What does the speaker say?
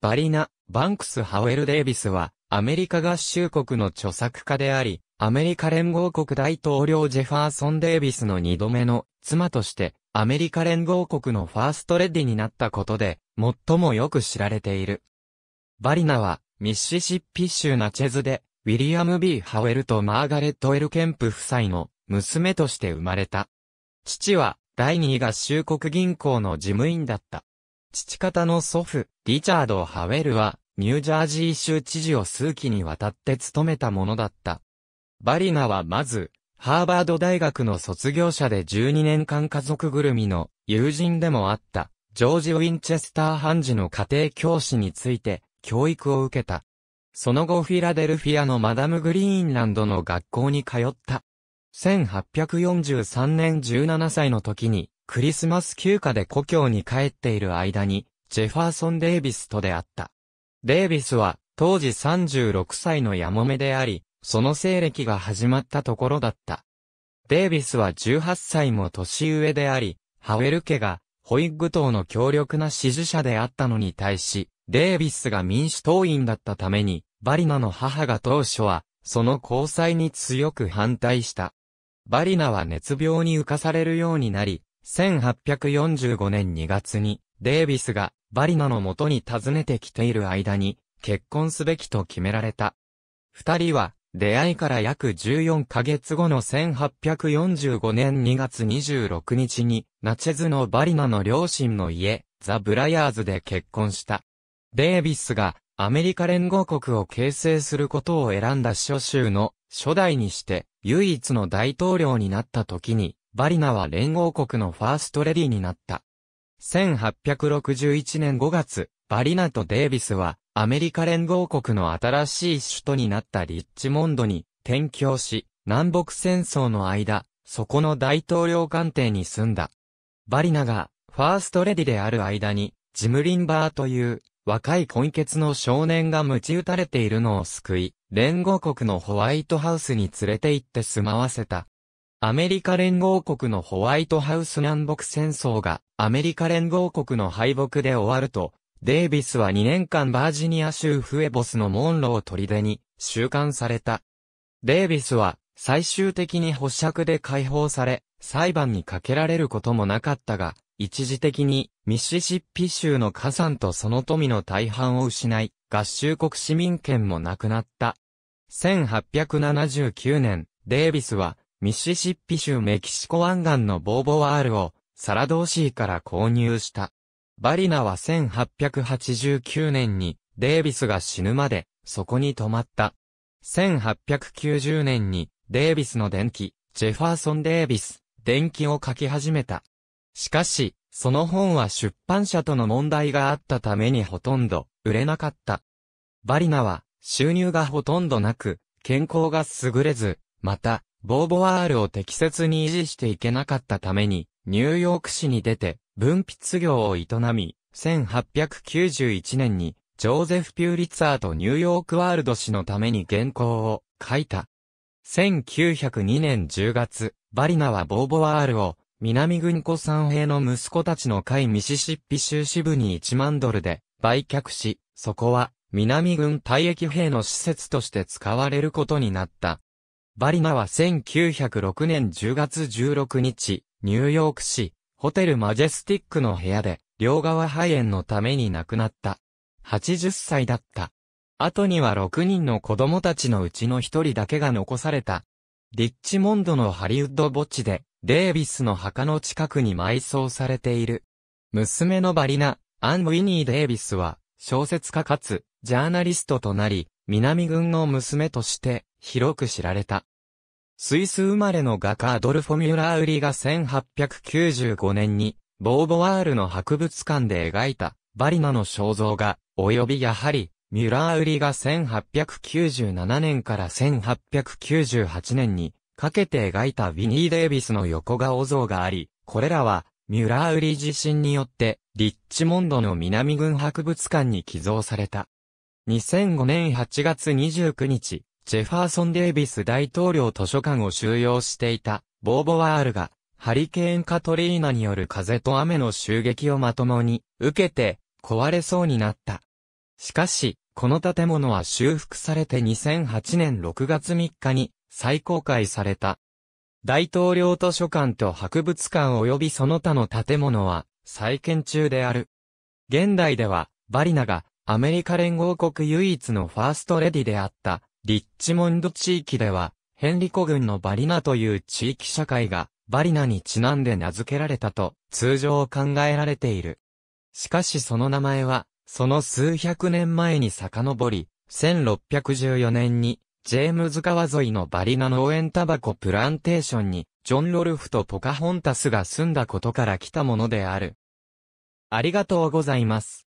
バリナ、バンクス・ハウェル・デイビスは、アメリカ合衆国の著作家であり、アメリカ連合国大統領ジェファーソン・デイビスの二度目の妻として、アメリカ連合国のファーストレディになったことで、最もよく知られている。バリナは、ミッシシッピ州ナチェズで、ウィリアム・ B・ ハウェルとマーガレット・エル・ケンプ夫妻の娘として生まれた。父は、第二合衆国銀行の事務員だった。父方の祖父、リチャード・ハウェルは、ニュージャージー州知事を数期にわたって務めたものだった。バリナはまず、ハーバード大学の卒業者で12年間家族ぐるみの友人でもあった、ジョージ・ウィンチェスター・ハンジの家庭教師について教育を受けた。その後フィラデルフィアのマダム・グリーンランドの学校に通った。1843年17歳の時にクリスマス休暇で故郷に帰っている間に、ジェファーソン・デイビスと出会った。デイビスは、当時36歳のヤモメであり、その西暦が始まったところだった。デイビスは18歳も年上であり、ハウェル家が、ホイッグ党の強力な支持者であったのに対し、デイビスが民主党員だったために、バリナの母が当初は、その交際に強く反対した。バリナは熱病に浮かされるようになり、1845年2月に、デイビスがバリナの元に訪ねてきている間に、結婚すべきと決められた。二人は、出会いから約14ヶ月後の1845年2月26日に、ナチェズのバリナの両親の家、ザ・ブライヤーズで結婚した。デイビスが、アメリカ連合国を形成することを選んだ諸州の初代にして、唯一の大統領になった時に、バリナは連合国のファーストレディになった。1861年5月、バリナとデイビスは、アメリカ連合国の新しい首都になったリッチモンドに転居し、南北戦争の間、そこの大統領官邸に住んだ。バリナが、ファーストレディである間に、ジムリンバーという、若い混血の少年が鞭打たれているのを救い、連合国のホワイトハウスに連れて行って住まわせた。アメリカ連合国のホワイトハウス南北戦争がアメリカ連合国の敗北で終わると、デイビスは2年間バージニア州フエボスのモンロー砦に収監された。デイビスは最終的に保釈で解放され、裁判にかけられることもなかったが、一時的にミシシッピ州の火山とその富の大半を失い、合衆国市民権もなくなった。1879年、デイビスはミシシッピ州メキシコ湾岸のボーボワールをサラドーシーから購入した。バリナは1889年にデイビスが死ぬまでそこに泊まった。1890年にデイビスの電気、ジェファーソン・デイビス、電気を書き始めた。しかし、その本は出版社との問題があったためにほとんど売れなかった。バリナは収入がほとんどなく、健康が優れず、またボーボワールを適切に維持していけなかったために、ニューヨーク市に出て、分泌業を営み、1891年に、ジョーゼフ・ピューリッツァーとニューヨークワールド氏のために原稿を書いた。1902年10月、バリナはボーボワールを、南軍子三兵の息子たちの会ミシシッピ州支部に1万ドルで売却し、そこは南軍退役兵の施設として使われることになった。バリマは1906年10月16日、ニューヨーク市、ホテルマジェスティックの部屋で、両側肺炎のために亡くなった。80歳だった。後には6人の子供たちのうちの1人だけが残された。リッチモンドのハリウッド墓地で、デイビスの墓の近くに埋葬されている。娘のバリナ、アン・ウィニー・デイビスは、小説家かつ、ジャーナリストとなり、南軍の娘として、広く知られた。スイス生まれの画家アドルフォ・ミュラーウリが1895年に、ボーヴォワールの博物館で描いた、バリナの肖像画、及びやはり、ミュラーウリが1897年から1898年に、かけて描いたビニー・デイビスの横顔像があり、これらは、ミュラーウリ地震によって、リッチモンドの南軍博物館に寄贈された。2005年8月29日、ジェファーソン・デイビス大統領図書館を収容していた、ボーボワールが、ハリケーン・カトリーナによる風と雨の襲撃をまともに、受けて、壊れそうになった。しかし、この建物は修復されて2008年6月3日に、再公開された。大統領図書館と博物館及びその他の建物は、再建中である。現代では、バリナが、アメリカ連合国唯一のファーストレディであった、リッチモンド地域では、ヘンリコ郡のバリナという地域社会が、バリナにちなんで名付けられたと、通常考えられている。しかしその名前は、その数百年前に遡り、1614年に、ジェームズ川沿いのバリナ農園タバコプランテーションに、ジョン・ロルフとポカホンタスが住んだことから来たものである。ありがとうございます。